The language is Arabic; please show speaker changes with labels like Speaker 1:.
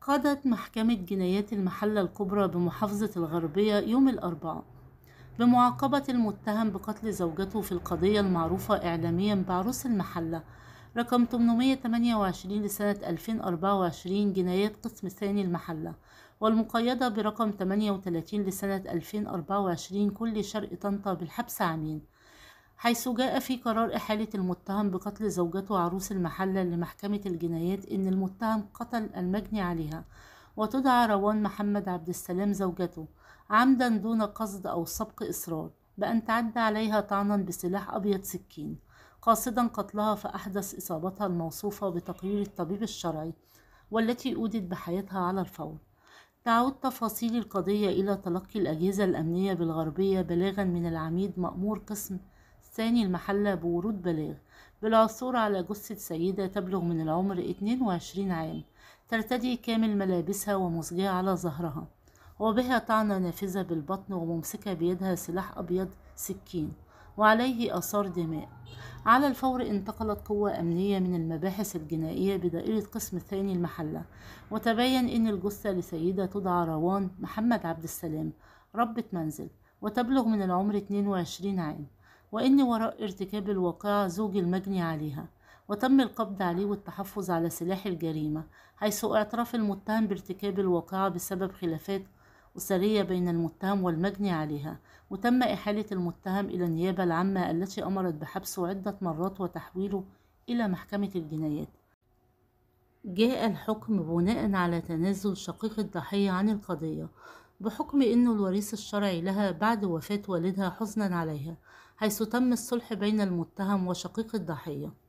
Speaker 1: قضت محكمة جنايات المحلة الكبرى بمحافظة الغربية يوم الأربعاء بمعاقبة المتهم بقتل زوجته في القضية المعروفة إعلاميا بعروس المحلة رقم 828 لسنة 2024 جنايات قسم ثاني المحلة والمقيدة برقم 38 لسنة 2024 كل شرق طنطا بالحبس عامين حيث جاء في قرار إحالة المتهم بقتل زوجته عروس المحلة لمحكمة الجنايات إن المتهم قتل المجني عليها وتدعى روان محمد عبد السلام زوجته عمدا دون قصد أو سبق إصرار بأن تعدى عليها طعنا بسلاح أبيض سكين قاصدا قتلها فأحدث إصابتها الموصوفة بتقرير الطبيب الشرعي والتي أودت بحياتها على الفور تعود تفاصيل القضية إلى تلقي الأجهزة الأمنية بالغربية بلاغا من العميد مأمور قسم الثاني المحلة بورود بلاغ بالعثور على جثة سيدة تبلغ من العمر 22 عام ترتدي كامل ملابسها ومزجية على ظهرها وبها طعنة نافذة بالبطن وممسكة بيدها سلاح أبيض سكين وعليه آثار دماء على الفور انتقلت قوة أمنية من المباحث الجنائية بدائرة قسم الثاني المحلة وتبين أن الجثة لسيدة تدعى روان محمد عبد السلام ربة منزل وتبلغ من العمر 22 عام وإن وراء ارتكاب الواقعة زوج المجني عليها وتم القبض عليه والتحفظ على سلاح الجريمة حيث اعترف المتهم بارتكاب الواقعة بسبب خلافات أسرية بين المتهم والمجني عليها وتم إحالة المتهم إلى النيابة العامة التي أمرت بحبسه عدة مرات وتحويله إلى محكمة الجنايات جاء الحكم بناء على تنازل شقيق الضحية عن القضية بحكم أنه الوريث الشرعي لها بعد وفاة والدها حزنا عليها حيث تم الصلح بين المتهم وشقيق الضحية